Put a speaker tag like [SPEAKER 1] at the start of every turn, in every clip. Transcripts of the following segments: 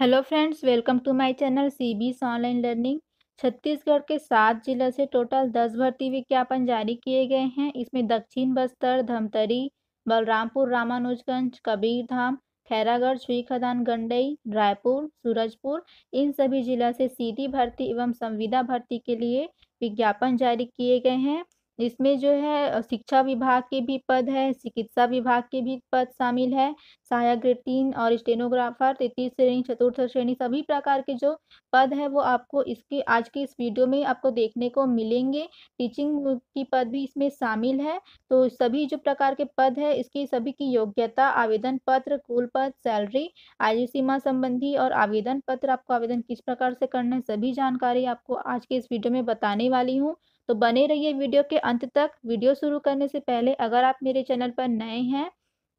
[SPEAKER 1] hello friends welcome to my channel CBS online learning Chhattisgarh के सात जिला से टोटल दस भर्ती विज्ञापन जारी किए गए हैं इसमें दक्षिण बस्तर धमतरी बलरामपुर रामानुजगंज कबीरधाम खैरागढ़ श्री खदान गंडई रायपुर सूरजपुर इन सभी जिला से सीधी भर्ती एवं संविदा भर्ती के लिए विज्ञापन जारी किए गए हैं इसमें जो है शिक्षा विभाग के भी पद है चिकित्सा विभाग के भी पद शामिल है सहायक ग्रेड और स्टेनोग्राफर तृतीय श्रेणी चतुर्थ श्रेणी सभी प्रकार के जो पद है वो आपको इसके आज के इस वीडियो में आपको देखने को मिलेंगे टीचिंग की पद भी इसमें शामिल है तो सभी जो प्रकार के पद है इसकी सभी की योग्यता आवेदन पत्र कुल पद सैलरी आयु सीमा संबंधी और आवेदन पत्र आपको आवेदन किस प्रकार से करना है सभी जानकारी आपको आज के इस वीडियो में बताने वाली हूँ तो बने रहिए वीडियो के अंत तक वीडियो शुरू करने से पहले अगर आप मेरे चैनल पर नए हैं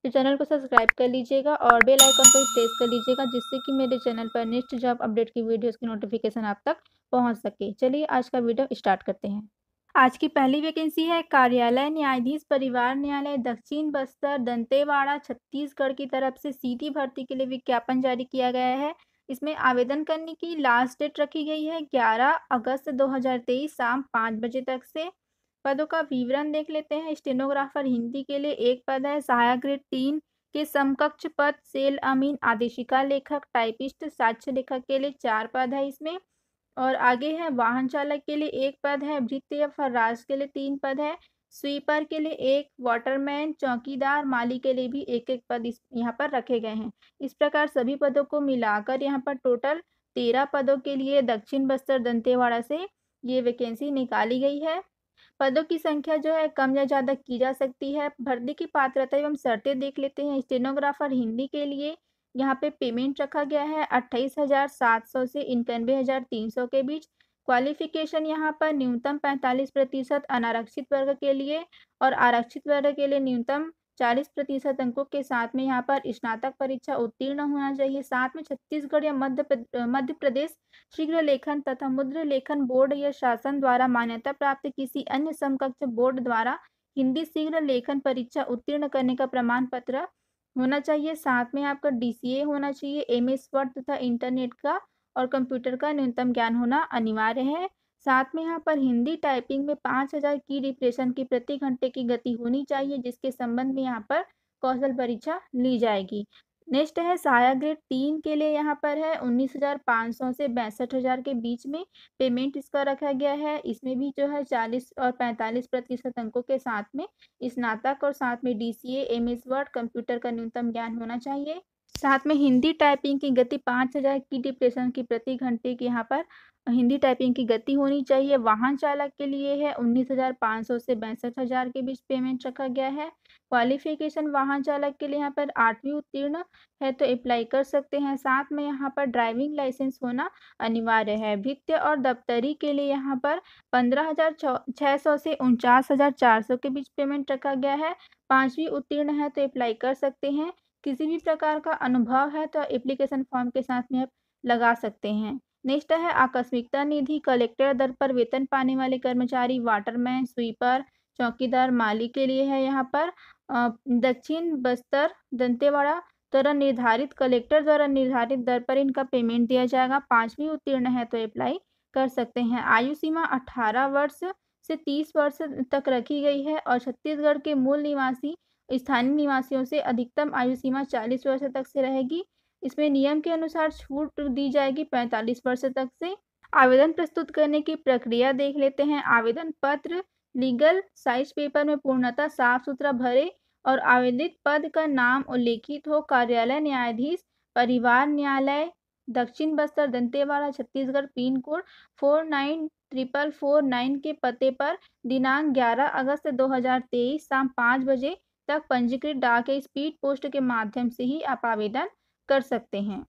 [SPEAKER 1] तो चैनल को सब्सक्राइब कर लीजिएगा और बेल आइकन को प्रेस कर लीजिएगा जिससे कि मेरे चैनल पर नेक्स्ट जॉब अपडेट की वीडियोस की नोटिफिकेशन आप तक पहुंच सके चलिए आज का वीडियो स्टार्ट करते हैं आज की पहली वैकेंसी है कार्यालय न्यायाधीश परिवार न्यायालय दक्षिण बस्तर दंतेवाड़ा छत्तीसगढ़ की तरफ से सीटी भर्ती के लिए विज्ञापन जारी किया गया है इसमें आवेदन करने की लास्ट डेट रखी गई है 11 अगस्त 2023 शाम पाँच बजे तक से पदों का विवरण देख लेते हैं स्टेनोग्राफर हिंदी के लिए एक पद है सहायक ग्रेड तीन के समकक्ष पद सेल अमीन आदेशिका लेखक टाइपिस्ट साक्ष्य लेखक के लिए चार पद है इसमें और आगे है वाहन चालक के लिए एक पद है वृत्त या फर्राज के लिए तीन पद है स्वीपर के लिए एक वाटरमैन चौकीदार माली के लिए भी एक एक पद इस यहाँ पर रखे गए हैं इस प्रकार सभी पदों को मिलाकर यहाँ पर टोटल तेरह पदों के लिए दक्षिण बस्तर दंतेवाड़ा से ये वैकेंसी निकाली गई है पदों की संख्या जो है कम या ज़्यादा की जा सकती है भर्ती की पात्रता एवं शर्तें देख लेते हैं स्टेनोग्राफर हिंदी के लिए यहाँ पे पेमेंट रखा गया है अट्ठाईस हज़ार सात सौ से इक्यानवे हज़ार तीन सौ के बीच क्वालिफिकेशन यहाँ पर न्यूनतम पैंतालीस प्रतिशत अनारक्षित वर्ग के लिए और आरक्षित वर्ग के लिए न्यूनतम चालीस प्रतिशत अंकों के साथ में यहाँ पर स्नातक परीक्षा उत्तीर्ण होना चाहिए साथ में छत्तीसगढ़ या मध्य मध्य प्रदेश शीघ्र लेखन तथा मुद्र लेखन बोर्ड या शासन द्वारा मान्यता प्राप्त किसी अन्य समकक्ष बोर्ड द्वारा हिंदी शीघ्र लेखन परीक्षा उत्तीर्ण करने का प्रमाण पत्र होना चाहिए साथ में आपका डीसीए होना चाहिए एम एस वर्ड तथा इंटरनेट का और कंप्यूटर का न्यूनतम ज्ञान होना अनिवार्य है साथ में यहाँ पर हिंदी टाइपिंग में पाँच हज़ार की रिप्रेशन की प्रति घंटे की गति होनी चाहिए जिसके संबंध में यहाँ पर कौशल परीक्षा ली जाएगी नेक्स्ट है सहायक ग्रेड तीन के लिए यहाँ पर है उन्नीस हज़ार पाँच सौ से बैंसठ हज़ार के बीच में पेमेंट इसका रखा गया है इसमें भी जो है चालीस और पैंतालीस प्रतिशत अंकों के साथ में स्नातक और साथ में D C M S word computer का न्यूनतम ज्ञान होना चाहिए साथ में हिंदी टाइपिंग की गति पाँच हज़ार की डिप्रेशन की प्रति घंटे की यहाँ पर हिंदी टाइपिंग की गति होनी चाहिए वाहन चालक के लिए है उन्नीस हज़ार पाँच सौ से बैंसठ हज़ार के बीच पेमेंट रखा गया है क्वालिफिकेशन वाहन चालक के लिए यहाँ पर आठवीं उत्तीर्ण है तो अप्लाई कर सकते हैं साथ में यहाँ पर ड्राइविंग लाइसेंस होना अनिवार्य है वित्तीय और दफ्तरी के लिए यहाँ पर पंद्रह हज़ार छः सौ से उनचास हज़ार चार सौ के बीच पेमेंट रखा गया है पाँचवीं उत्तीर्ण है तो अप्लाई कर सकते हैं किसी भी प्रकार का अनुभव है तो एप्लीकेशन फॉर्म के साथ में आप लगा सकते हैं नेक्स्ट है आकस्मिकता निधि कलेक्टर दर पर वेतन पाने वाले कर्मचारी वाटरमैन स्वीपर चौकीदार माली के लिए है यहाँ पर दक्षिण बस्तर दंतेवाड़ा द्वारा निर्धारित कलेक्टर द्वारा निर्धारित दर पर इनका पेमेंट दिया जाएगा पांचवी उत्तीर्ण है तो अप्लाई कर सकते हैं आयु सीमा अठारह वर्ष से तीस वर्ष तक रखी गई है और छत्तीसगढ़ के मूल निवासी स्थानीय निवासियों से अधिकतम आयु सीमा चालीस वर्ष तक से रहेगी इसमें नियम के अनुसार छूट दी जाएगी पैंतालीस वर्ष तक से आवेदन प्रस्तुत करने की प्रक्रिया देख लेते हैं आवेदन पत्र लीगल साइज पेपर में पूर्णतः साफ सुथरा भरे और आवेदित पद का नाम उल्लेखित हो कार्यालय न्यायाधीश परिवार न्यायालय दक्षिण Bastar Dantewada Chhattisgarh pin code four nine triple four nine के पते पर दिनांक 11 अगस्त 2023 शाम पाँच बजे तक पंजीकृत डाक या स्पीड पोस्ट के माध्यम से ही आप आवेदन कर सकते हैं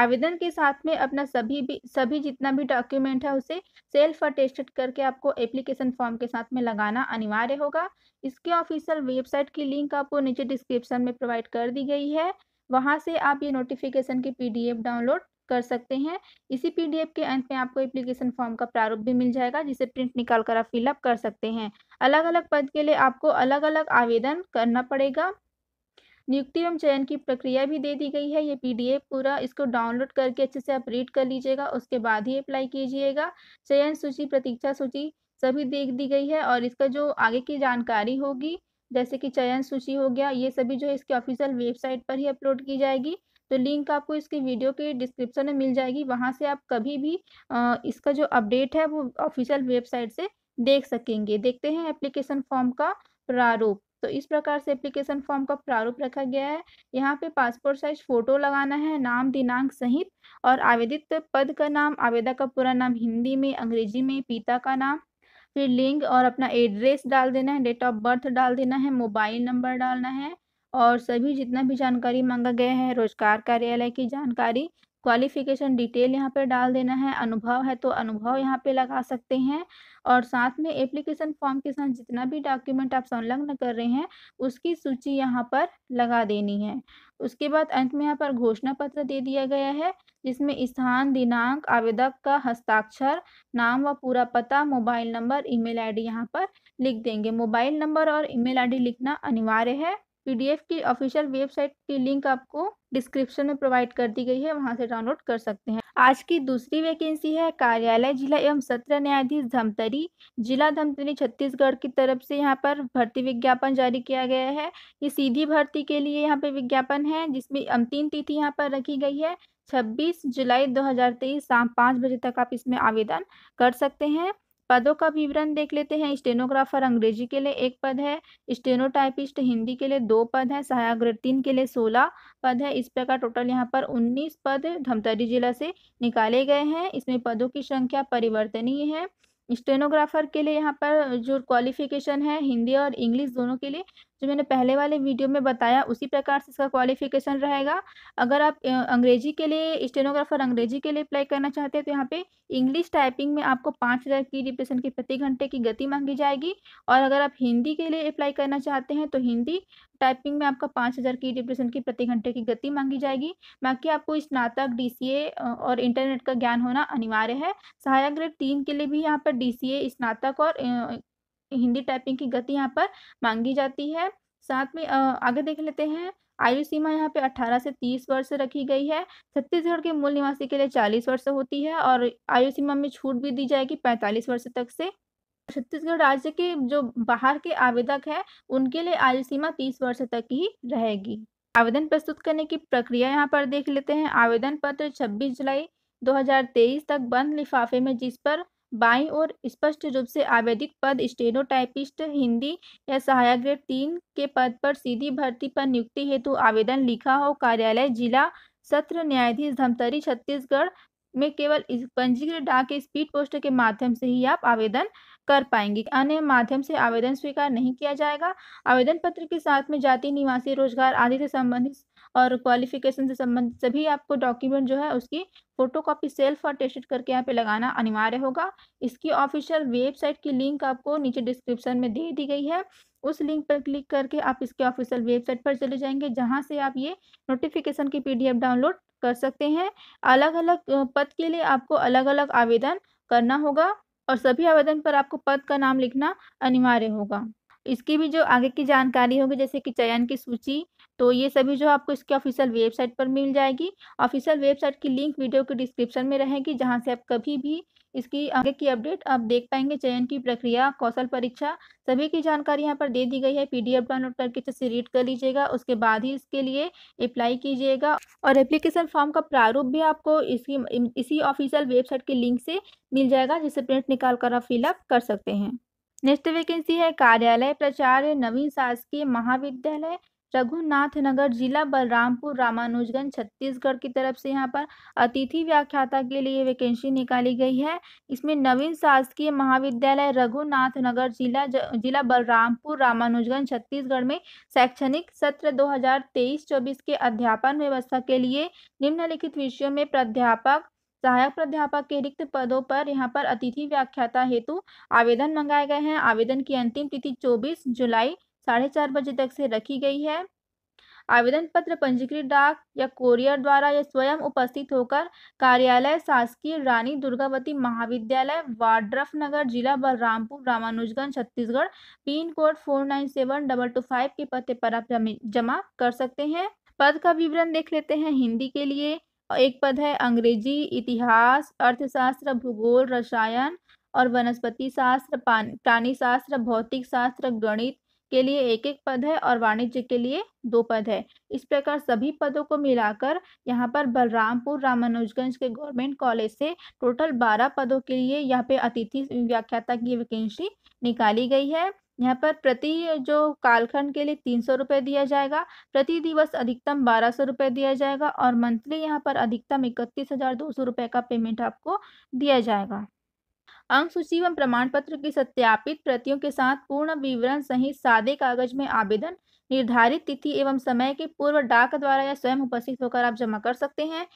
[SPEAKER 1] आवेदन के साथ में अपना सभी भी सभी जितना भी डॉक्यूमेंट है उसे सेल्फ अटेस्टेड करके आपको एप्लीकेशन फॉर्म के साथ में लगाना अनिवार्य होगा इसके ऑफिशियल वेबसाइट की लिंक आपको नीचे डिस्क्रिप्शन में प्रोवाइड कर दी गई है वहां से आप ये नोटिफिकेशन की पीडीएफ डाउनलोड कर सकते हैं इसी पीडीएफ के अंत में आपको एप्लीकेशन फॉर्म का प्रारूप भी मिल जाएगा जिसे प्रिंट निकाल कर आप फिलअप कर सकते हैं अलग अलग पद के लिए आपको अलग अलग आवेदन करना पड़ेगा नियुक्ति एवं चयन की प्रक्रिया भी दे दी गई है ये पीडीएफ पूरा इसको डाउनलोड करके अच्छे से आप रीड कर लीजिएगा उसके बाद ही अप्लाई कीजिएगा चयन सूची प्रतीक्षा सूची सभी देख दी गई है और इसका जो आगे की जानकारी होगी जैसे कि चयन सूची हो गया ये सभी जो इसके ऑफिशियल वेबसाइट पर ही अपलोड की जाएगी तो लिंक आपको इसकी वीडियो के डिस्क्रिप्शन में मिल जाएगी वहाँ से आप कभी भी इसका जो अपडेट है वो ऑफिशियल वेबसाइट से देख सकेंगे देखते हैं एप्लीकेशन फॉर्म का प्रारूप तो इस प्रकार से एप्लीकेशन फॉर्म का प्रारूप रखा गया है यहाँ पे पासपोर्ट साइज फोटो लगाना है नाम दिनांक सहित और आवेदित पद का नाम आवेदक का पूरा नाम हिंदी में अंग्रेजी में पिता का नाम फिर लिंक और अपना एड्रेस डाल देना है डेट ऑफ बर्थ डाल देना है मोबाइल नंबर डालना है और सभी जितना भी जानकारी मांगा गया है रोजगार कार्यालय की जानकारी क्वालिफिकेशन डिटेल यहाँ पे डाल देना है अनुभव है तो अनुभव यहाँ पे लगा सकते हैं और साथ में एप्लीकेशन फॉर्म के साथ जितना भी डॉक्यूमेंट आप संलग्न कर रहे हैं उसकी सूची यहाँ पर लगा देनी है उसके बाद अंत में यहाँ पर घोषणा पत्र दे दिया गया है जिसमें स्थान दिनांक आवेदक का हस्ताक्षर नाम व पूरा पता मोबाइल नंबर ईमेल आईडी यहाँ पर लिख देंगे मोबाइल नंबर और ईमेल आईडी लिखना अनिवार्य है पीडीएफ की ऑफिशियल वेबसाइट की लिंक आपको डिस्क्रिप्शन में प्रोवाइड कर दी गई है वहां से डाउनलोड कर सकते हैं आज की दूसरी वैकेंसी है कार्यालय जिला एवं सत्र न्यायाधीश धमतरी जिला धमतरी छत्तीसगढ़ की तरफ से यहाँ पर भर्ती विज्ञापन जारी किया गया है ये सीधी भर्ती के लिए यहाँ पे विज्ञापन है जिसमें अंतिम तिथि यहाँ पर रखी गई है छब्बीस जुलाई दो शाम पाँच बजे तक आप इसमें आवेदन कर सकते हैं पदों का विवरण देख लेते हैं स्टेनोग्राफर अंग्रेजी के लिए एक पद है स्टेनोटाइपिस्ट हिंदी के लिए दो पद है सहायक तीन के लिए सोलह पद है इस प्रकार टोटल यहाँ पर उन्नीस पद धमतरी जिला से निकाले गए हैं इसमें पदों की संख्या परिवर्तनीय है स्टेनोग्राफर के लिए यहाँ पर जो क्वालिफिकेशन है हिंदी और इंग्लिश दोनों के लिए जो मैंने पहले वाले वीडियो में बताया उसी प्रकार से इसका क्वालिफिकेशन रहेगा अगर आप अंग्रेजी के लिए स्टेनोग्राफर अंग्रेजी के लिए अप्लाई करना चाहते हैं तो यहाँ पे इंग्लिश टाइपिंग में आपको पाँच हज़ार की रिप्रेशन की प्रति घंटे की गति मांगी जाएगी और अगर आप हिंदी के लिए अप्लाई करना चाहते हैं तो हिंदी टाइपिंग में आपका पाँच हज़ार की रिप्रेशन की प्रति घंटे की गति मांगी जाएगी बाकी आपको स्नातक डी और इंटरनेट का ज्ञान होना अनिवार्य है सहायक ग्रेड तीन के लिए भी यहाँ पर डी स्नातक और हिंदी टाइपिंग की गति यहाँ पर मांगी जाती है साथ में आगे देख लेते हैं आयु सीमा यहाँ पे 18 से 30 वर्ष रखी गई है छत्तीसगढ़ के मूल निवासी के लिए 40 वर्ष होती है और आयु सीमा में छूट भी दी जाएगी 45 वर्ष तक से छत्तीसगढ़ राज्य के जो बाहर के आवेदक हैं उनके लिए आयु सीमा 30 वर्ष तक ही रहेगी आवेदन प्रस्तुत करने की प्रक्रिया यहाँ पर देख लेते हैं आवेदन पत्र छब्बीस जुलाई दो तक बंद लिफाफे में जिस पर बाई और स्पष्ट रूप से आवेदिक पद स्टेनोटाइपिस्ट हिंदी या सहायक ग्रेड तीन के पद पर सीधी भर्ती पर नियुक्ति हेतु आवेदन लिखा हो कार्यालय जिला सत्र न्यायाधीश धमतरी छत्तीसगढ़ में केवल पंजीकृत डाक स्पीड पोस्ट के माध्यम से ही आप आवेदन कर पाएंगे अन्य माध्यम से आवेदन स्वीकार नहीं किया जाएगा आवेदन पत्र के साथ में जाति निवासी रोजगार आदि से संबंधित और क्वालिफिकेशन से संबंधित सभी आपको डॉक्यूमेंट जो है उसकी फोटोकॉपी सेल्फ अटेस्टेड करके यहाँ पे लगाना अनिवार्य होगा इसकी ऑफिशियल वेबसाइट की लिंक आपको नीचे डिस्क्रिप्शन में दे दी गई है उस लिंक पर क्लिक करके आप इसके ऑफिशियल वेबसाइट पर चले जाएंगे जहाँ से आप ये नोटिफिकेशन की पी डाउनलोड कर सकते हैं अलग अलग पद के लिए आपको अलग अलग आवेदन करना होगा और सभी आवेदन पर आपको पद का नाम लिखना अनिवार्य होगा इसकी भी जो आगे की जानकारी होगी जैसे कि चयन की सूची तो ये सभी जो आपको इसके ऑफिशियल वेबसाइट पर मिल जाएगी ऑफिशियल वेबसाइट की लिंक वीडियो के डिस्क्रिप्शन में रहेगी जहाँ से आप कभी भी इसकी आगे की अपडेट आप देख पाएंगे चयन की प्रक्रिया कौशल परीक्षा सभी की जानकारी यहाँ पर दे दी गई है पीडीएफ डाउनलोड करके इसे रीड कर लीजिएगा उसके बाद ही इसके लिए अप्लाई कीजिएगा और एप्लीकेशन फॉर्म का प्रारूप भी आपको इसकी इसी ऑफिशियल वेबसाइट के लिंक से मिल जाएगा जिसे प्रिंट निकाल कर आप फिलअप कर सकते हैं नेक्स्ट वैकेंसी है कार्यालय प्राचार्य नवीन शासकीय महाविद्यालय रघुनाथनगर जिला बलरामपुर रामानुजगंज छत्तीसगढ़ की तरफ से यहाँ पर अतिथि व्याख्याता के लिए वैकेंसी निकाली गई है इसमें नवीन शासकीय महाविद्यालय रघुनाथनगर जिला जिला बलरामपुर रामानुजगंज छत्तीसगढ़ में शैक्षणिक सत्र 2023-24 के अध्यापन व्यवस्था के लिए निम्नलिखित विषयों में प्राध्यापक सहायक प्राध्यापक के रिक्त पदों पर यहाँ पर अतिथि व्याख्याता हेतु आवेदन मंगाए गए हैं आवेदन की अंतिम तिथि चौबीस जुलाई साढ़े चार बजे तक से रखी गई है आवेदन पत्र पंजीकृत डाक या कोरियर द्वारा या स्वयं उपस्थित होकर कार्यालय शासकीय रानी दुर्गावती महाविद्यालय वाड्रफ नगर जिला Balrampur Ramanujganj Chhattisgarh pin code four nine seven double two five के पते पर आप जमा कर सकते हैं पद का विवरण देख लेते हैं हिंदी के लिए एक पद है अंग्रेजी इतिहास अर्थशास्त्र भूगोल रसायन और वनस्पति शास्त्र प्राणी शास्त्र भौतिक शास्त्र गणित के लिए एक एक पद है और वाणिज्य के लिए दो पद है इस प्रकार सभी पदों को मिलाकर यहाँ पर बलरामपुर रामानुजगंज के गवर्नमेंट कॉलेज से टोटल बारह पदों के लिए यहाँ पे अतिथि व्याख्याता की वैकेंसी निकाली गई है यहाँ पर प्रति जो कालखंड के लिए तीन सौ रुपये दिया जाएगा प्रति दिवस अधिकतम बारह सौ रुपये दिया जाएगा और मंथली यहाँ पर अधिकतम इकतीस हज़ार दो सौ रुपये का पेमेंट आपको दिया जाएगा अंक सूची एवं प्रमाण पत्र की सत्यापित प्रतियों के साथ पूर्ण विवरण सहित सादे कागज में आवेदन निर्धारित तिथि एवं समय के पूर्व डाक द्वारा या स्वयं उपस्थित होकर आप जमा कर सकते हैं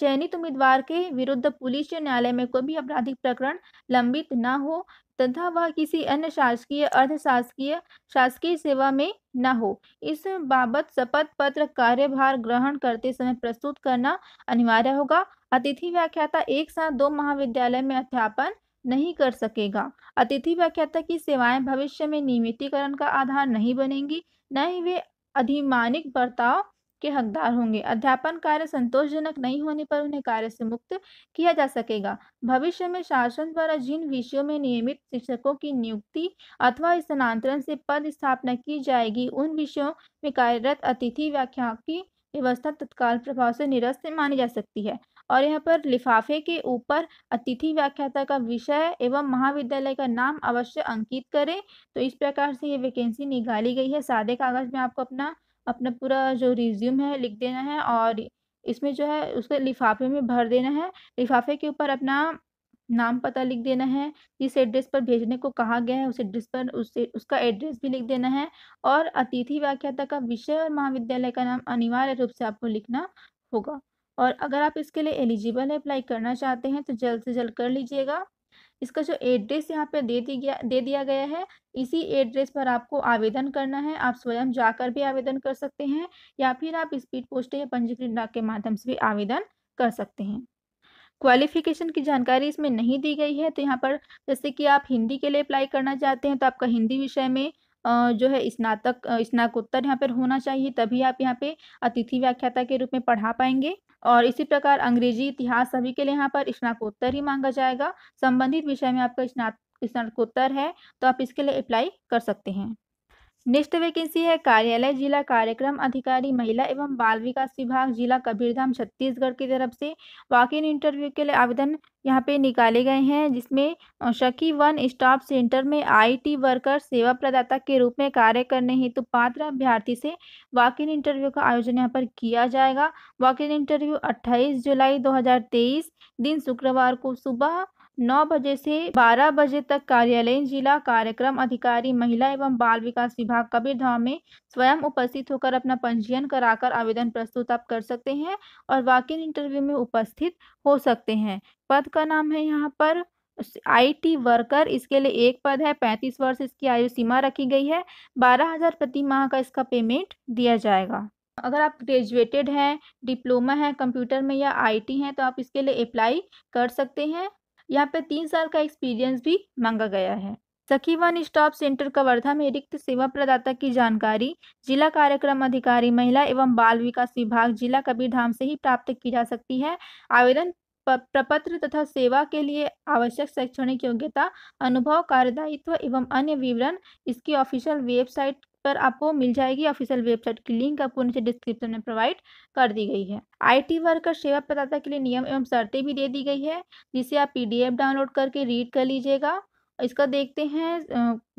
[SPEAKER 1] चयनित उम्मीदवार के विरुद्ध पुलिस या न्यायालय में कोई भी आपराधिक प्रकरण लंबित न हो तथा वह किसी अन्य शासकीय अर्ध शासकीय शासकीय सेवा में न हो इस बाबत शपथ पत्र कार्यभार ग्रहण करते समय प्रस्तुत करना अनिवार्य होगा अतिथि व्याख्याता एक साथ दो महाविद्यालय में अध्यापन नहीं कर सकेगा अतिथि व्याख्याता की सेवाएं भविष्य में नियमितीकरण का आधार नहीं बनेंगी न ही वे अधिमानिक बर्ताव के हकदार होंगे अध्यापन कार्य संतोषजनक नहीं होने पर उन्हें कार्य से मुक्त किया जा सकेगा भविष्य में शासन द्वारा जिन विषयों में नियमित शिक्षकों की नियुक्ति अथवा स्थानांतरण से पद स्थापना की जाएगी उन विषयों में कार्यरत अतिथि व्याख्या की व्यवस्था तत्काल प्रभाव से निरस्त मानी जा सकती है और यहाँ पर लिफाफे के ऊपर अतिथि व्याख्याता का विषय एवं महाविद्यालय का नाम अवश्य अंकित करें तो इस प्रकार से ये वैकेंसी निकाली गई है सादे कागज़ में आपको अपना अपना पूरा जो रिज्यूम है लिख देना है और इसमें जो है उसके लिफाफे में भर देना है लिफाफे के ऊपर अपना नाम पता लिख देना है जिस एड्रेस पर भेजने को कहा गया है उस एड्रेस पर उससे उसका एड्रेस भी लिख देना है और अतिथि व्याख्याता का विषय और महाविद्यालय का नाम अनिवार्य रूप से आपको लिखना होगा और अगर आप इसके लिए एलिजिबल अप्लाई करना चाहते हैं तो जल्द से जल्द कर लीजिएगा इसका जो एड्रेस यहाँ पे दे दी गया दे दिया गया है इसी एड्रेस पर आपको आवेदन करना है आप स्वयं जाकर भी आवेदन कर सकते हैं या फिर आप स्पीड पोस्ट या पंजीकृत डाक के माध्यम से भी आवेदन कर सकते हैं क्वालिफिकेशन की जानकारी इसमें नहीं दी गई है तो यहाँ पर जैसे कि आप हिंदी के लिए अप्लाई करना चाहते हैं तो आपका हिंदी विषय में जो है स्नातक स्नाकोत्तर यहाँ पर होना चाहिए तभी आप यहाँ पे अतिथि व्याख्याता के रूप में पढ़ा पाएंगे और इसी प्रकार अंग्रेजी इतिहास सभी के लिए यहाँ पर स्नाकोत्तर ही मांगा जाएगा संबंधित विषय में आपका स्नात स्नातकोत्तर है तो आप इसके लिए अप्लाई कर सकते हैं नेक्स्ट वैकेंसी है कार्यालय जिला कार्यक्रम अधिकारी महिला एवं बाल विकास विभाग जिला कबीरधाम छत्तीसगढ़ की तरफ से वॉक इन इंटरव्यू के लिए आवेदन यहाँ पे निकाले गए हैं जिसमें शकी वन स्टॉप सेंटर में आईटी वर्कर सेवा प्रदाता के रूप में कार्य करने हेतु तो पात्र अभ्यर्थी से वॉक इन इंटरव्यू का आयोजन यहाँ पर किया जाएगा वॉक इन इंटरव्यू अट्ठाईस जुलाई दो दिन शुक्रवार को सुबह नौ बजे से बारह बजे तक कार्यालय जिला कार्यक्रम अधिकारी महिला एवं बाल विकास विभाग कबीरधाम में स्वयं उपस्थित होकर अपना पंजीयन कराकर आवेदन प्रस्तुत आप कर सकते हैं और वाकिन इंटरव्यू में उपस्थित हो सकते हैं पद का नाम है यहाँ पर आईटी वर्कर इसके लिए एक पद है पैंतीस वर्ष इसकी आयु सीमा रखी गई है बारह हजार प्रति माह का इसका पेमेंट दिया जाएगा अगर आप ग्रेजुएटेड हैं डिप्लोमा है कंप्यूटर में या आईटी हैं तो आप इसके लिए अप्लाई कर सकते हैं यहाँ पे तीन साल का एक्सपीरियंस भी मांगा गया है सखी वन स्टॉप सेंटर कवर्धा में रिक्त सेवा प्रदाता की जानकारी जिला कार्यक्रम अधिकारी महिला एवं बाल विकास विभाग जिला कबीरधाम से ही प्राप्त की जा सकती है आवेदन प्रपत्र तथा सेवा के लिए आवश्यक शैक्षणिक योग्यता अनुभव कार्यदायित्व एवं अन्य विवरण इसकी ऑफिशियल वेबसाइट पर आपको मिल जाएगी ऑफिशियल वेबसाइट की लिंक आपको नीचे डिस्क्रिप्शन में प्रोवाइड कर दी गई है आईटी वर्कर सेवा प्रदाता के लिए नियम एवं शर्तें भी दे दी गई है जिसे आप पीडीएफ डाउनलोड करके रीड कर लीजिएगा इसका देखते हैं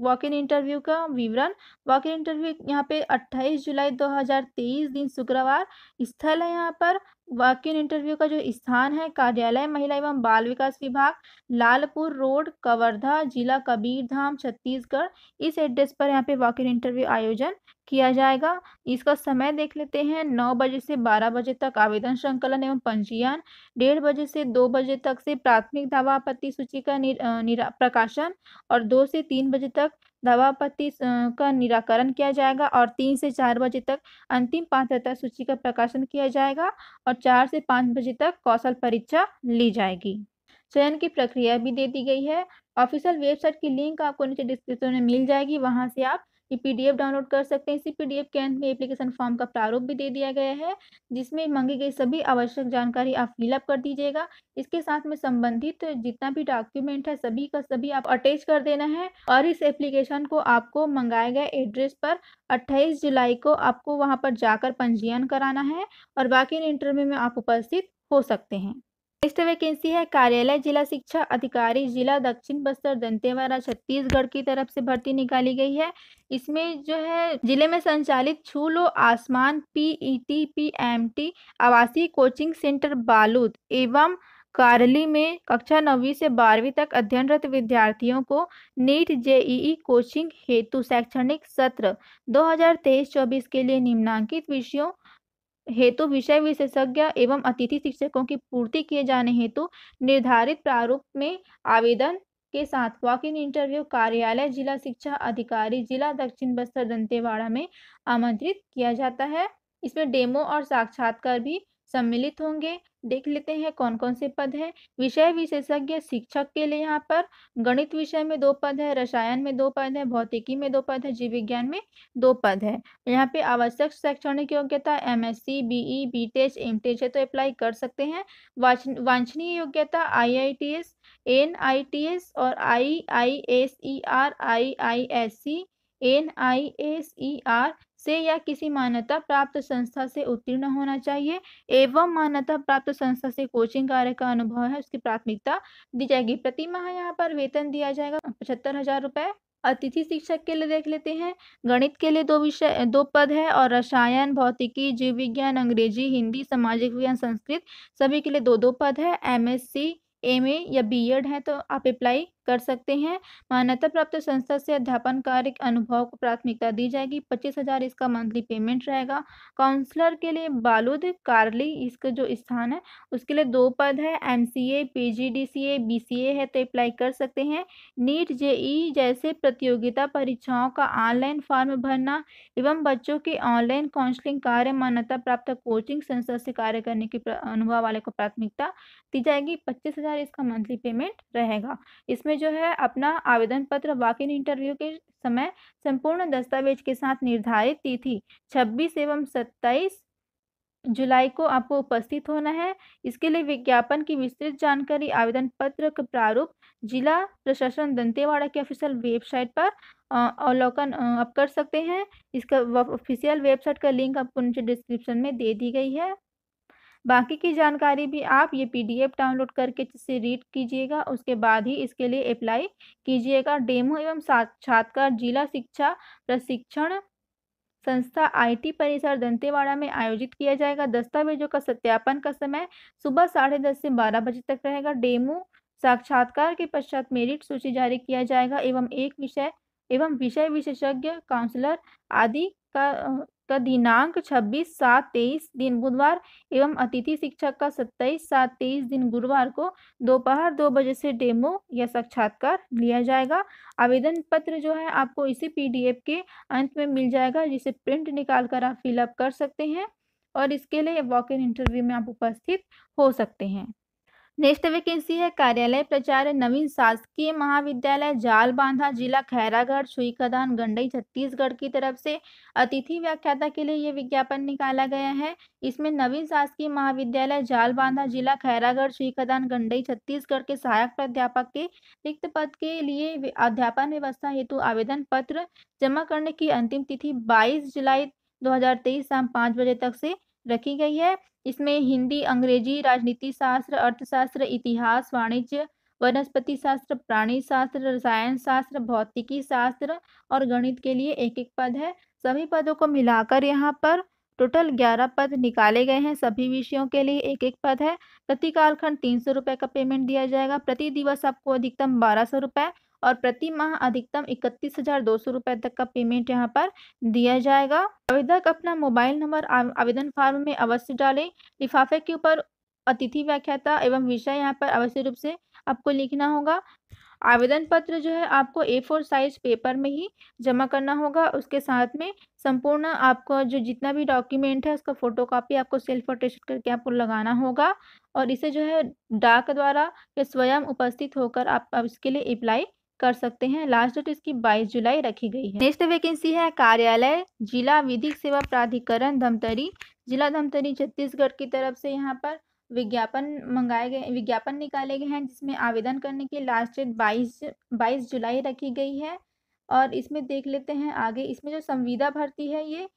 [SPEAKER 1] वॉक इन इंटरव्यू का विवरण वॉक इन इंटरव्यू यहाँ पे 28 जुलाई 2023 दिन शुक्रवार स्थल है यहाँ पर वकील इंटरव्यू का जो स्थान है कार्यालय महिला एवं बाल विकास विभाग लालपुर रोड कवर्धा जिला कबीरधाम छत्तीसगढ़ इस एड्रेस पर यहाँ पे इन इंटरव्यू आयोजन किया जाएगा इसका समय देख लेते हैं नौ बजे से बारह बजे तक आवेदन संकलन एवं पंजीयन डेढ़ बजे से दो बजे तक से प्राथमिक दावा आपत्ति सूची का निर, निरा, प्रकाशन और दो से तीन बजे तक दवापत्ति का निराकरण किया जाएगा और तीन से चार बजे तक अंतिम पात्रता सूची का प्रकाशन किया जाएगा और चार से पाँच बजे तक कौशल परीक्षा ली जाएगी चयन की प्रक्रिया भी दे दी गई है ऑफिशियल वेबसाइट की लिंक आपको नीचे डिस्क्रिप्शन में मिल जाएगी वहाँ से आप ये पीडीएफ डाउनलोड कर सकते हैं इसी पीडीएफ के अंत में एप्लीकेशन फॉर्म का प्रारूप भी दे दिया गया है जिसमें मांगी गई सभी आवश्यक जानकारी आप फिलअप कर दीजिएगा इसके साथ में संबंधित जितना भी डॉक्यूमेंट है सभी का सभी आप अटैच कर देना है और इस एप्लीकेशन को आपको मंगाए गए एड्रेस पर अट्ठाईस जुलाई को आपको वहाँ पर जाकर पंजीयन कराना है और बाकी इंटरव्यू में आप उपस्थित हो सकते हैं नेक्स्ट वैकेंसी है कार्यालय जिला शिक्षा अधिकारी जिला दक्षिण बस्तर दंतेवाड़ा छत्तीसगढ़ की तरफ से भर्ती निकाली गई है इसमें जो है जिले में संचालित छू लो आसमान पीईटी पीएमटी आवासीय कोचिंग सेंटर बालूद एवं कारली में कक्षा नौवीं से बारहवीं तक अध्ययनरत विद्यार्थियों को नीट जेईई कोचिंग हेतु शैक्षणिक सत्र 2023-24 के लिए निम्नांकित विषयों हेतु तो विषय विशेषज्ञ एवं अतिथि शिक्षकों की पूर्ति किए जाने हेतु तो निर्धारित प्रारूप में आवेदन के साथ वॉक इन इंटरव्यू कार्यालय जिला शिक्षा अधिकारी जिला दक्षिण बस्तर दंतेवाड़ा में आमंत्रित किया जाता है इसमें डेमो और साक्षात्कार भी सम्मिलित होंगे देख लेते हैं कौन कौन से पद हैं विषय विशेषज्ञ शिक्षक के लिए यहाँ पर गणित विषय में दो पद है रसायन में दो पद है भौतिकी में दो पद है जीव विज्ञान में दो पद है यहाँ पे आवश्यक शैक्षणिक योग्यता M S C B E B tech M tech है तो अप्लाई कर सकते हैं वांछनीय योग्यता I I T S N I T S और I I S E R I I S C N I S E R से या किसी मान्यता प्राप्त संस्था से उत्तीर्ण होना चाहिए एवं मान्यता प्राप्त संस्था से कोचिंग कार्य का अनुभव है उसकी प्राथमिकता दी जाएगी प्रति माह यहाँ पर वेतन दिया जाएगा पचहत्तर हजार रुपए अतिथि शिक्षक के लिए देख लेते हैं गणित के लिए दो विषय दो पद है और रसायन भौतिकी जीव विज्ञान अंग्रेजी हिंदी सामाजिक विज्ञान संस्कृत सभी के लिए दो दो पद है M S C M A या बी एड है तो आप अप्लाई कर सकते हैं मान्यता प्राप्त संस्था से अध्यापन कार्य अनुभव को प्राथमिकता दी जाएगी पच्चीस हजार इसका मंथली पेमेंट रहेगा काउंसलर के लिए बालुद कार्ली इसका जो स्थान है उसके लिए दो पद है M C A P G D C A B C A है तो अप्लाई कर सकते हैं नीट जेई जैसे प्रतियोगिता परीक्षाओं का ऑनलाइन फॉर्म भरना एवं बच्चों के ऑनलाइन काउंसलिंग कार्य मान्यता प्राप्त कोचिंग संस्था से कार्य करने के अनुभव वाले को प्राथमिकता दी जाएगी पच्चीस हजार इसका मंथली पेमेंट रहेगा इसमें में जो है अपना आवेदन पत्र वाक इन इंटरव्यू के समय संपूर्ण दस्तावेज के साथ निर्धारित तिथि 26 एवं 27 जुलाई को आपको उपस्थित होना है इसके लिए विज्ञापन की विस्तृत जानकारी आवेदन पत्र का प्रारूप जिला प्रशासन दंतेवाड़ा की ऑफिशियल वेबसाइट पर अवलोकन आप कर सकते हैं इसका ऑफिशियल वेबसाइट का लिंक आपको नीचे डिस्क्रिप्शन में दे दी गई है बाकी की जानकारी भी आप ये पीडीएफ डाउनलोड करके इसे रीड कीजिएगा उसके बाद ही इसके लिए अप्लाई कीजिएगा डेमो एवं साक्षात्कार जिला शिक्षा प्रशिक्षण संस्था आईटी परिसर दंतेवाड़ा में आयोजित किया जाएगा दस्तावेजों का सत्यापन का समय सुबह साढ़े दस से बारह बजे तक रहेगा डेमो साक्षात्कार के पश्चात मेरिट सूची जारी किया जाएगा एवं एक विषय एवं विषय विशेषज्ञ काउंसलर आदि का का दिनांक छब्बीस सात तेईस दिन बुधवार एवं अतिथि शिक्षक का सत्ताईस सात तेईस दिन गुरुवार को दोपहर दो, दो बजे से डेमो या साक्षात्कार लिया जाएगा आवेदन पत्र जो है आपको इसी पीडीएफ के अंत में मिल जाएगा जिसे प्रिंट निकाल कर आप फिलअप कर सकते हैं और इसके लिए वॉक इन इंटरव्यू में आप उपस्थित हो सकते हैं नेक्स्ट वैकेंसी है कार्यालय प्रचार नवीन शासकीय महाविद्यालय जाल बांधा जिला खैरागढ़ खदान गंडई छत्तीसगढ़ की तरफ से अतिथि व्याख्याता के लिए ये विज्ञापन निकाला गया है इसमें नवीन शासकीय महाविद्यालय जाल बांधा जिला खैरागढ़ सुईखदान गंडई छत्तीसगढ़ के सहायक प्राध्यापक के रिक्त पद के लिए अध्यापन व्यवस्था हेतु आवेदन पत्र जमा करने की अंतिम तिथि बाईस जुलाई दो शाम पाँच बजे तक से रखी गई है इसमें हिंदी अंग्रेजी राजनीति शास्त्र अर्थशास्त्र इतिहास वाणिज्य वनस्पति शास्त्र प्राणी शास्त्र रसायन शास्त्र भौतिकी शास्त्र और गणित के लिए एक एक पद है सभी पदों को मिलाकर यहाँ पर टोटल ग्यारह पद निकाले गए हैं सभी विषयों के लिए एक एक पद है प्रति कालखंड तीन सौ रुपये का पेमेंट दिया जाएगा प्रति दिवस आपको अधिकतम बारह सौ रुपये और प्रति माह अधिकतम इकतीस हजार दो सौ रुपए तक का पेमेंट यहाँ पर दिया जाएगा आवेदक अपना मोबाइल नंबर आवेदन फॉर्म में अवश्य डालें लिफाफे के ऊपर अतिथि व्याख्याता एवं विषय यहाँ पर अवश्य रूप से आपको लिखना होगा आवेदन पत्र जो है आपको ए फोर साइज पेपर में ही जमा करना होगा उसके साथ में संपूर्ण आपको जो जितना भी डॉक्यूमेंट है उसका फोटो कॉपी आपको सेल्फ अटेस्ट करके आपको लगाना होगा और इसे जो है डाक द्वारा या स्वयं उपस्थित होकर आप इसके लिए अप्लाई कर सकते हैं लास्ट डेट इसकी 22 जुलाई रखी गई है नेक्स्ट वैकेंसी है कार्यालय जिला विधिक सेवा प्राधिकरण धमतरी जिला धमतरी छत्तीसगढ़ की तरफ से यहाँ पर विज्ञापन मंगाए गए विज्ञापन निकाले गए हैं जिसमें आवेदन करने की लास्ट डेट 22 22 जुलाई रखी गई है और इसमें देख लेते हैं आगे इसमें जो संविदा भर्ती है ये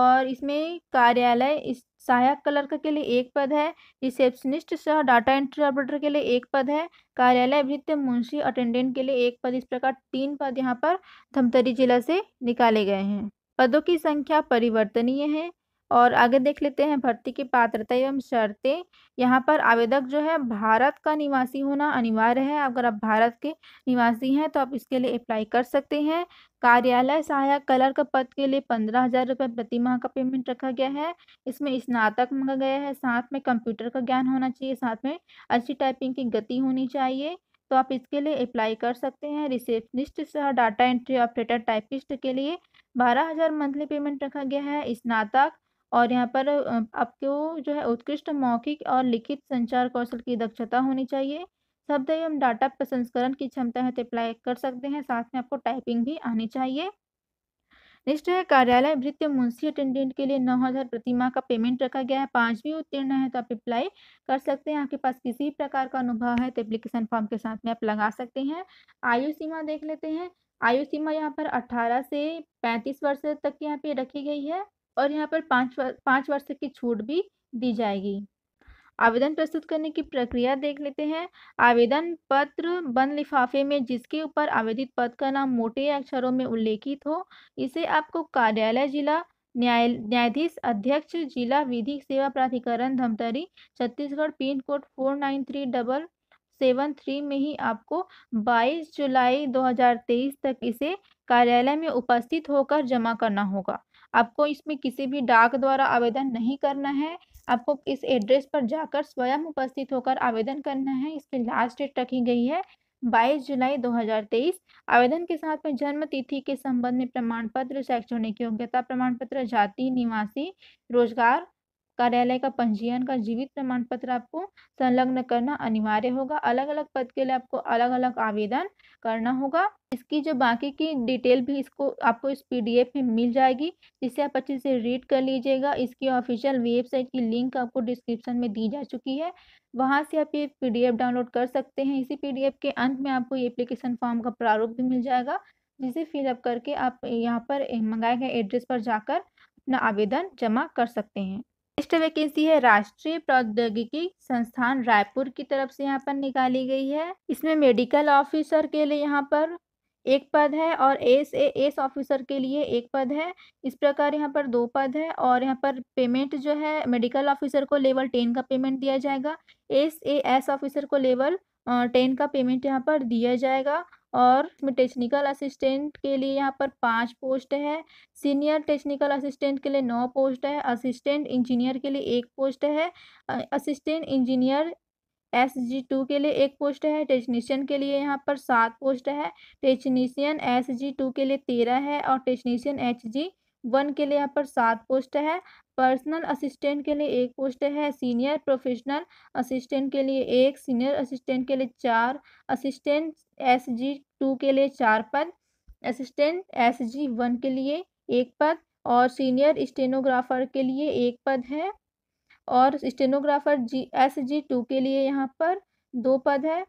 [SPEAKER 1] और इसमें कार्यालय इस सहायक क्लर्क के लिए एक पद है रिसेप्शनिस्ट सह डाटा एंट्री ऑपरेटर के लिए एक पद है कार्यालय वृत्त मुंशी अटेंडेंट के लिए एक पद इस प्रकार तीन पद यहाँ पर धमतरी जिला से निकाले गए हैं पदों की संख्या परिवर्तनीय है और आगे देख लेते हैं भर्ती की पात्रता एवं शर्तें यहाँ पर आवेदक जो है भारत का निवासी होना अनिवार्य है अगर आप भारत के निवासी हैं तो आप इसके लिए अप्लाई कर सकते हैं कार्यालय सहायक कलर का पद के लिए पंद्रह हज़ार रुपये प्रति माह का पेमेंट रखा गया है इसमें स्नातक मांगा गया है साथ में कंप्यूटर का ज्ञान होना चाहिए साथ में अच्छी टाइपिंग की गति होनी चाहिए तो आप इसके लिए अप्लाई कर सकते हैं रिसेप्शनिस्ट सह डाटा एंट्री ऑपरेटर टाइपिस्ट के लिए बारह हज़ार मंथली पेमेंट रखा गया है स्नातक और यहाँ पर आपको जो है उत्कृष्ट मौखिक और लिखित संचार कौशल की दक्षता होनी चाहिए शब्द एवं डाटा प्रसंस्करण की क्षमता है तो अप्लाई कर सकते हैं साथ में आपको टाइपिंग भी आनी चाहिए नेक्स्ट है कार्यालय वृत्त मुंशी अटेंडेंट के लिए नौ हज़ार प्रति माह का पेमेंट रखा गया है पाँचवीं उत्तीर्ण है तो आप अप्लाई कर सकते हैं आपके पास किसी भी प्रकार का अनुभव है तो एप्लीकेशन फॉर्म के साथ में आप लगा सकते हैं आयु सीमा देख लेते हैं आयु सीमा यहाँ पर अठारह से पैंतीस वर्ष तक यहाँ पे रखी गई है और यहाँ पर पाँच पाँच वर्ष की छूट भी दी जाएगी आवेदन प्रस्तुत करने की प्रक्रिया देख लेते हैं आवेदन पत्र बंद लिफाफे में जिसके ऊपर आवेदित पद का नाम मोटे अक्षरों में उल्लेखित हो इसे आपको कार्यालय जिला न्याय न्यायाधीश अध्यक्ष जिला विधिक सेवा प्राधिकरण Dhamtari Chhattisgarh pin code four nine three double seven three में ही आपको 22 जुलाई 2023 तक इसे कार्यालय में उपस्थित होकर जमा करना होगा आपको इसमें किसी भी डाक द्वारा आवेदन नहीं करना है आपको इस एड्रेस पर जाकर स्वयं उपस्थित होकर आवेदन करना है इसकी लास्ट डेट रखी गई है 22 जुलाई 2023 आवेदन के साथ में जन्म तिथि के संबंध में प्रमाण पत्र शैक्षणिक योग्यता प्रमाण पत्र जाति निवासी रोजगार कार्यालय का पंजीयन का जीवित प्रमाण पत्र आपको संलग्न करना अनिवार्य होगा अलग अलग पद के लिए आपको अलग अलग आवेदन करना होगा इसकी जो बाकी की डिटेल भी इसको आपको इस पीडीएफ में मिल जाएगी जिसे आप अच्छे से रीड कर लीजिएगा इसकी ऑफिशियल वेबसाइट की लिंक आपको डिस्क्रिप्शन में दी जा चुकी है वहाँ से आप ये पीडीएफ डाउनलोड कर सकते हैं इसी पीडीएफ के अंत में आपको ये एप्लीकेशन फॉर्म का प्रारूप भी मिल जाएगा जिसे फिलअप करके आप यहाँ पर मंगाए गए एड्रेस पर जाकर अपना आवेदन जमा कर सकते हैं नेक्स्ट वैकेंसी है राष्ट्रीय प्रौद्योगिकी संस्थान रायपुर की तरफ से यहाँ पर निकाली गई है इसमें मेडिकल ऑफिसर के लिए यहाँ पर एक पद है और एस ए एस ऑफिसर के लिए एक पद है इस प्रकार यहाँ पर दो पद है और यहाँ पर पेमेंट जो है मेडिकल ऑफिसर को लेवल टेन का पेमेंट दिया जाएगा एस ए एस ऑफिसर को लेवल टेन का पेमेंट यहाँ पर दिया जाएगा और टेक्निकल असिस्टेंट के लिए यहाँ पर पाँच पोस्ट है सीनियर टेक्निकल असिस्टेंट के लिए नौ पोस्ट है असिस्टेंट इंजीनियर के लिए एक पोस्ट है assistant engineer S G two के लिए एक पोस्ट है टेक्नीशियन के लिए यहाँ पर सात पोस्ट है टेक्नीशियन एस जी टू के लिए तेरह है और टेक्नीशियन एच जी वन के लिए यहाँ पर सात पोस्ट है पर्सनल असिस्टेंट के लिए एक पोस्ट है सीनियर प्रोफेशनल असिस्टेंट के लिए एक सीनियर असिस्टेंट के लिए चार असिस्टेंट एस जी टू के लिए चार पद असिस्टेंट एस जी वन के लिए एक पद और सीनियर स्टेनोग्राफर के लिए एक पद है और stenographer G S G two के लिए यहाँ पर दो पद है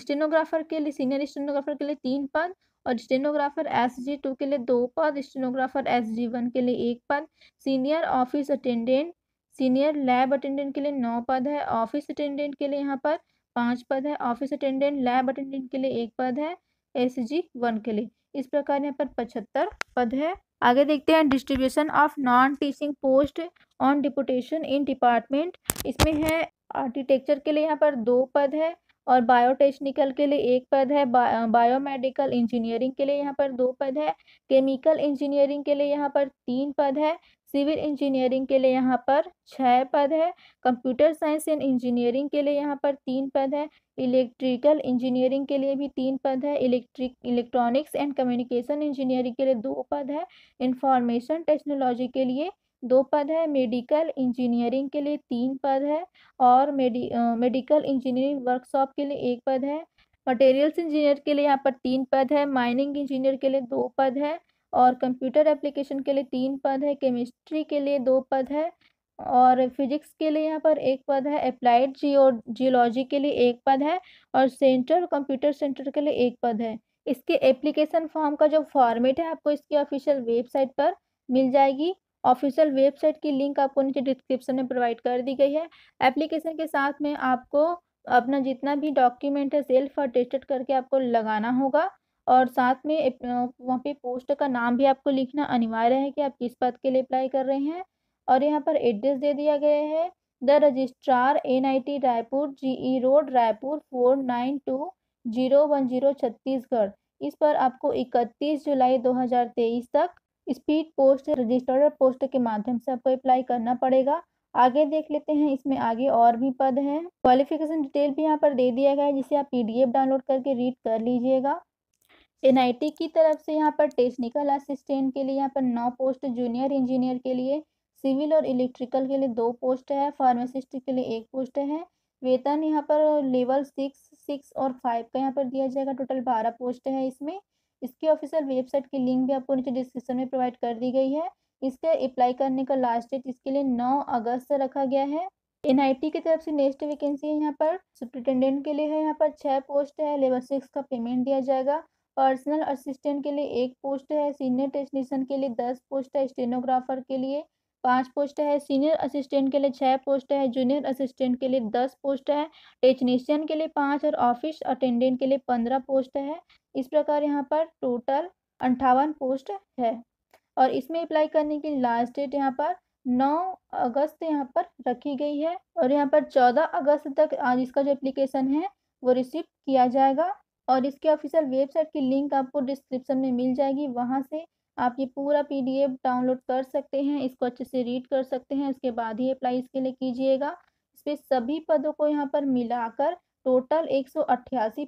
[SPEAKER 1] स्टेनोग्राफर के लिए सीनियर स्टेनोग्राफर के लिए तीन पद और स्टेनोग्राफर एस जी टू के लिए दो पद स्टेनोग्राफर एस जी वन के लिए एक पद senior office attendant senior lab attendant के लिए नौ पद है ऑफिस अटेंडेंट के लिए यहाँ पर पांच पद है ऑफिस अटेंडेंट लैब अटेंडेंट के लिए एक पद है एस जी वन के लिए इस प्रकार यहाँ पर पचहत्तर पद है आगे देखते हैं distribution of non teaching post on deputation in department इसमें है आर्किटेक्चर के लिए यहाँ पर दो पद है और बायोटेक्निकल के लिए एक पद है बायोमेडिकल इंजीनियरिंग के लिए यहाँ पर दो पद है केमिकल इंजीनियरिंग के लिए यहाँ पर तीन पद है सिविल इंजीनियरिंग के लिए यहाँ पर छः पद है कंप्यूटर साइंस एंड इंजीनियरिंग के लिए यहाँ पर तीन पद है इलेक्ट्रिकल इंजीनियरिंग के लिए भी तीन पद है electric electronics and communication engineering के लिए दो पद है इंफॉर्मेशन टेक्नोलॉजी के लिए दो पद है मेडिकल इंजीनियरिंग के लिए तीन पद है और मेडि मेडिकल इंजीनियरिंग वर्कशॉप के लिए एक पद है मटेरियल्स इंजीनियर के लिए यहाँ पर तीन पद है माइनिंग इंजीनियर के लिए दो पद है और कंप्यूटर एप्लीकेशन के लिए तीन पद है केमिस्ट्री के लिए दो पद है और फिजिक्स के लिए यहाँ पर एक पद है अप्लाइड जियो जियोलॉजी के लिए एक पद है और सेंटर कंप्यूटर सेंटर के लिए एक पद है इसके एप्लीकेशन फॉर्म का जो फॉर्मेट है आपको इसकी ऑफिशियल वेबसाइट पर मिल जाएगी ऑफिशियल वेबसाइट की लिंक आपको नीचे डिस्क्रिप्शन में प्रोवाइड कर दी गई है एप्लीकेशन के साथ में आपको अपना जितना भी डॉक्यूमेंट है सेल्फ अटेस्टेड करके आपको लगाना होगा और साथ में वहाँ पे पोस्ट का नाम भी आपको लिखना अनिवार्य है कि आप किस पद के लिए अप्लाई कर रहे हैं और यहाँ पर एड्रेस दे दिया गया है the registrar N I T Raipur G E road Raipur four nine two zero one zero Chhattisgarh इस पर आपको इकतीस जुलाई दो हज़ार तेईस तक स्पीड पोस्ट रजिस्टर्ड पोस्ट के माध्यम से आपको अप्लाई करना पड़ेगा आगे देख लेते हैं इसमें आगे और भी पद हैं क्वालिफिकेशन डिटेल भी यहाँ पर दे दिया गया है जिसे आप पीडीएफ डाउनलोड करके रीड कर लीजिएगा एनआईटी की तरफ से यहाँ पर टेक्निकल असिस्टेंट के लिए यहाँ पर नौ पोस्ट जूनियर इंजीनियर के लिए सिविल और इलेक्ट्रिकल के लिए दो पोस्ट है फार्मासिस्ट के लिए एक पोस्ट है वेतन यहाँ पर लेवल सिक्स सिक्स और फाइव का यहाँ पर दिया जाएगा टोटल बारह पोस्ट है इसमें इसकी ऑफिशियल वेबसाइट की लिंक भी आपको नीचे डिस्क्रिप्शन में प्रोवाइड कर दी गई है इसका अप्लाई करने का लास्ट डेट इसके लिए नौ अगस्त से रखा गया है एनआईटी की तरफ से नेक्स्ट वैकेंसी है यहाँ पर सुप्रिटेंडेंट के लिए है यहाँ पर छः पोस्ट है लेवल सिक्स का पेमेंट दिया जाएगा पर्सनल असिस्टेंट के लिए एक पोस्ट है सीनियर टेक्नीशियन के लिए दस पोस्ट है स्टेनोग्राफर के लिए पांच पोस्ट है सीनियर असिस्टेंट के लिए छः पोस्ट है जूनियर असिस्टेंट के लिए दस पोस्ट है टेक्नीशियन के लिए पाँच और ऑफिस अटेंडेंट के लिए पंद्रह पोस्ट है इस प्रकार यहाँ पर टोटल अंठावन पोस्ट है और इसमें अप्लाई करने की लास्ट डेट यहाँ पर नौ अगस्त यहाँ पर रखी गई है और यहाँ पर चौदह अगस्त तक आज इसका जो एप्लीकेशन है वो रिसीव किया जाएगा और इसके ऑफिशियल वेबसाइट की लिंक आपको डिस्क्रिप्शन में मिल जाएगी वहाँ से आप ये पूरा पीडीएफ डाउनलोड कर सकते हैं इसको अच्छे से रीड कर सकते हैं उसके बाद ही अप्लाई इसके लिए कीजिएगा इस पर सभी पदों को यहाँ पर मिलाकर टोटल एक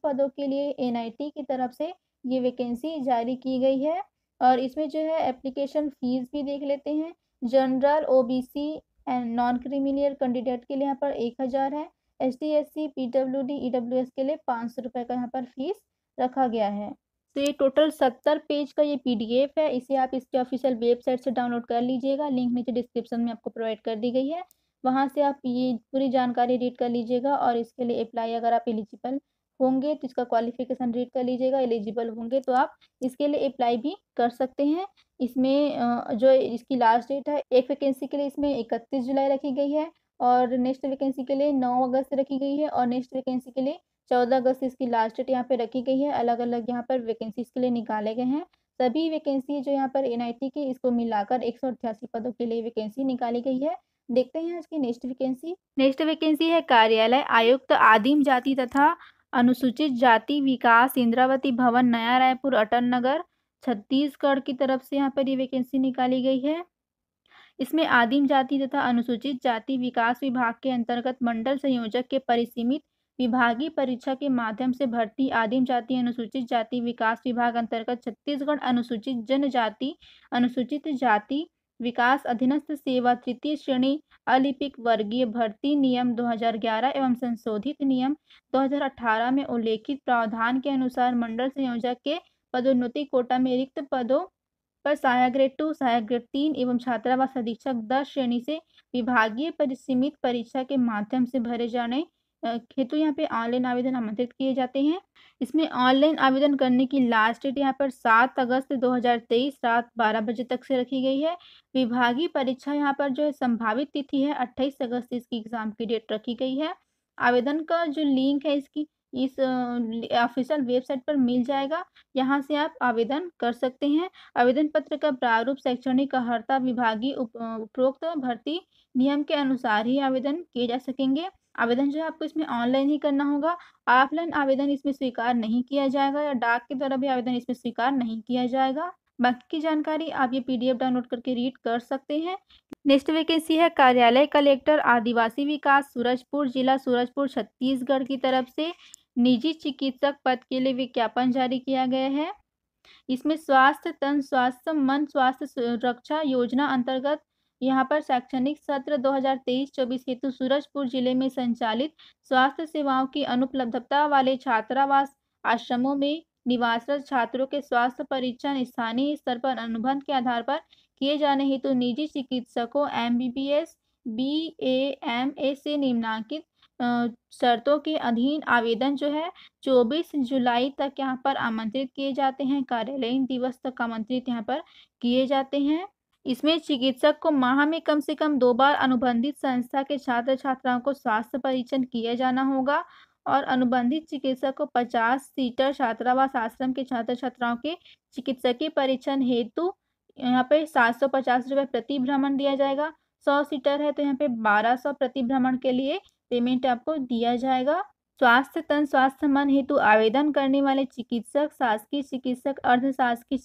[SPEAKER 1] पदों के लिए एन की तरफ से ये वैकेंसी जारी की गई है और इसमें जो है एप्लीकेशन फ़ीस भी देख लेते हैं general OBC and non creamy layer candidate के लिए यहाँ पर एक हज़ार है S T S C P W D E W S के लिए पाँच सौ रुपये का यहाँ पर फीस रखा गया है तो ये टोटल सत्तर पेज का ये पीडीएफ है इसे आप इसके ऑफिशियल वेबसाइट से डाउनलोड कर लीजिएगा लिंक नीचे डिस्क्रिप्शन में आपको प्रोवाइड कर दी गई है वहाँ से आप ये पूरी जानकारी रीड कर लीजिएगा और इसके लिए अप्लाई अगर आप एलिजिबल होंगे तो इसका क्वालिफिकेशन रीड कर लीजिएगा एलिजिबल होंगे तो आप इसके लिए अप्लाई भी कर सकते हैं इसमें जो इसकी लास्ट डेट है एक वैकेंसी के लिए इसमें इकतीस जुलाई रखी गई है और नेक्स्ट वैकेंसी के लिए नौ अगस्त रखी गई है और नेक्स्ट वैकेंसी के लिए चौदह अगस्त इसकी लास्ट डेट यहाँ पे रखी गई है अलग अलग यहाँ पर वैकेंसी के लिए निकाले गए हैं सभी वैकेंसी जो यहाँ पर एनआईटी की इसको मिलाकर एक पदों के लिए वैकेंसी निकाली गई है देखते हैं आज की नेक्स्ट वैकेंसी नेक्स्ट वैकेंसी है कार्यालय आयुक्त तो आदिम जाति तथा अनुसूचित जाति विकास इंद्रावती भवन नया रायपुर अटल नगर छत्तीसगढ़ की तरफ से यहाँ पर ये वैकेंसी निकाली गई है इसमें आदिम जाति तथा अनुसूचित जाति विकास विभाग के अंतर्गत मंडल संयोजक के परिसीमित विभागीय परीक्षा के माध्यम से भर्ती आदिम जाति अनुसूचित जाति विकास विभाग अंतर्गत छत्तीसगढ़ अनुसूचित जनजाति अनुसूचित जाति विकास अधीनस्थ सेवा तृतीय श्रेणी अलिपिक वर्गीय भर्ती नियम 2011 एवं संशोधित नियम 2018 में उल्लेखित प्रावधान के अनुसार मंडल संयोजक के पदोन्नति कोटा में रिक्त पदों पर सहायक ग्रेड टू सहायक ग्रेड तीन एवं छात्रावास अधीक्षक दस श्रेणी से विभागीय परिसीमित परीक्षा के माध्यम से भरे जाने हेतु यहाँ पे ऑनलाइन आवेदन आमंत्रित किए जाते हैं इसमें ऑनलाइन आवेदन करने की लास्ट डेट यहाँ पर सात अगस्त 2023 रात बारह बजे तक से रखी गई है विभागीय परीक्षा यहाँ पर जो है संभावित तिथि है अट्ठाईस अगस्त इसकी एग्जाम की डेट रखी गई है आवेदन का जो लिंक है इसकी इस ऑफिशियल वेबसाइट पर मिल जाएगा यहाँ से आप आवेदन कर सकते हैं आवेदन पत्र का प्रारूप शैक्षणिक अर्हता विभागीय उपरोक्त भर्ती नियम के अनुसार ही आवेदन किए जा सकेंगे आवेदन जो है आपको इसमें ऑनलाइन ही करना होगा ऑफलाइन आवेदन इसमें स्वीकार नहीं किया जाएगा या डाक के द्वारा भी आवेदन इसमें स्वीकार नहीं किया जाएगा बाकी की जानकारी आप ये पीडीएफ डाउनलोड करके रीड कर सकते हैं नेक्स्ट वैकेंसी है कार्यालय कलेक्टर आदिवासी विकास सूरजपुर जिला सूरजपुर छत्तीसगढ़ की तरफ से निजी चिकित्सक पद के लिए विज्ञापन जारी किया गया है इसमें स्वास्थ्य तन स्वास्थ्य मन स्वास्थ्य रक्षा योजना अंतर्गत यहाँ पर शैक्षणिक सत्र 2023-24 हेतु सूरजपुर जिले में संचालित स्वास्थ्य सेवाओं की अनुपलब्धता वाले छात्रावास आश्रमों में निवासरत छात्रों के स्वास्थ्य परीक्षण स्थानीय स्तर पर अनुबंध के आधार पर किए जाने हेतु निजी चिकित्सकों M B B S B A M A से निम्नांकित शर्तों के अधीन आवेदन जो है 24 जुलाई तक यहाँ पर आमंत्रित किए जाते हैं कार्यालय दिवस तक आमंत्रित यहाँ पर किए जाते हैं इसमें चिकित्सक को माह में कम से कम दो बार अनुबंधित संस्था के छात्र छात्राओं को स्वास्थ्य परीक्षण किया जाना होगा और अनुबंधित चिकित्सक को 50 सीटर छात्रावास आश्रम के छात्र छात्राओं के चिकित्सकीय परीक्षण हेतु यहाँ पे सात सौ पचास रुपये प्रति भ्रमण दिया जाएगा सौ सीटर है तो यहाँ पे बारह सौ प्रति भ्रमण के लिए पेमेंट आपको दिया जाएगा स्वास्थ्य तन स्वास्थ्य मन हेतु आवेदन करने वाले चिकित्सक शासकीय चिकित्सक अर्ध शासकीय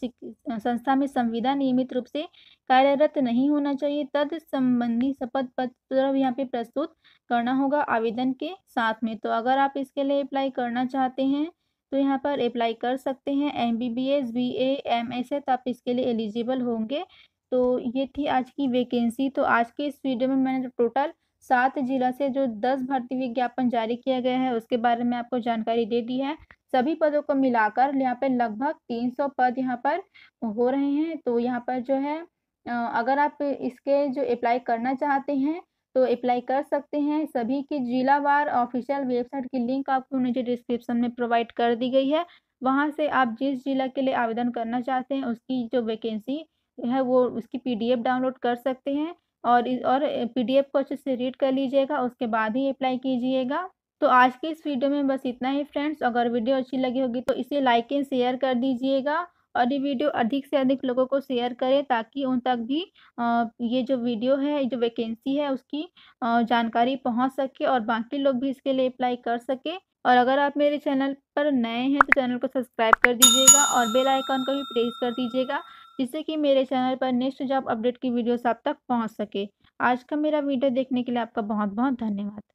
[SPEAKER 1] संस्था में संविदा नियमित रूप से कार्यरत नहीं होना चाहिए तद संबंधी शपथ पत्र यहाँ पे प्रस्तुत करना होगा आवेदन के साथ में तो अगर आप इसके लिए अप्लाई करना चाहते हैं तो यहाँ पर अप्लाई कर सकते हैं M B B S B A M S है तो आप इसके लिए एलिजिबल होंगे तो ये थी आज की वैकेंसी तो आज के इस वीडियो में मैंने टोटल तो सात जिला से जो दस भर्ती विज्ञापन जारी किया गया है उसके बारे में आपको जानकारी दे दी है सभी पदों को मिलाकर यहाँ पर लगभग तीन सौ पद यहाँ पर हो रहे हैं तो यहाँ पर जो है अगर आप इसके जो अप्लाई करना चाहते हैं तो अप्लाई कर सकते हैं सभी की जिलावार ऑफिशियल वेबसाइट की लिंक आपको नीचे डिस्क्रिप्शन में प्रोवाइड कर दी गई है वहाँ से आप जिस जिला के लिए आवेदन करना चाहते हैं उसकी जो वैकेंसी है वो उसकी पीडीएफ डाउनलोड कर सकते हैं और और पीडीएफ को अच्छे से रीड कर लीजिएगा उसके बाद ही अप्लाई कीजिएगा तो आज की इस वीडियो में बस इतना ही फ्रेंड्स अगर वीडियो अच्छी लगी होगी तो इसे लाइक एंड शेयर कर दीजिएगा और ये वीडियो अधिक से अधिक लोगों को शेयर करें ताकि उन तक भी ये जो वीडियो है जो वैकेंसी है उसकी जानकारी पहुंच सके और बाकी लोग भी इसके लिए अप्लाई कर सके और अगर आप मेरे चैनल पर नए हैं तो चैनल को सब्सक्राइब कर दीजिएगा और बेल आइकॉन को भी प्रेस कर दीजिएगा जिससे कि मेरे चैनल पर नेक्स्ट जॉब अपडेट की वीडियोस आप तक पहुंच सके आज का मेरा वीडियो देखने के लिए आपका बहुत बहुत धन्यवाद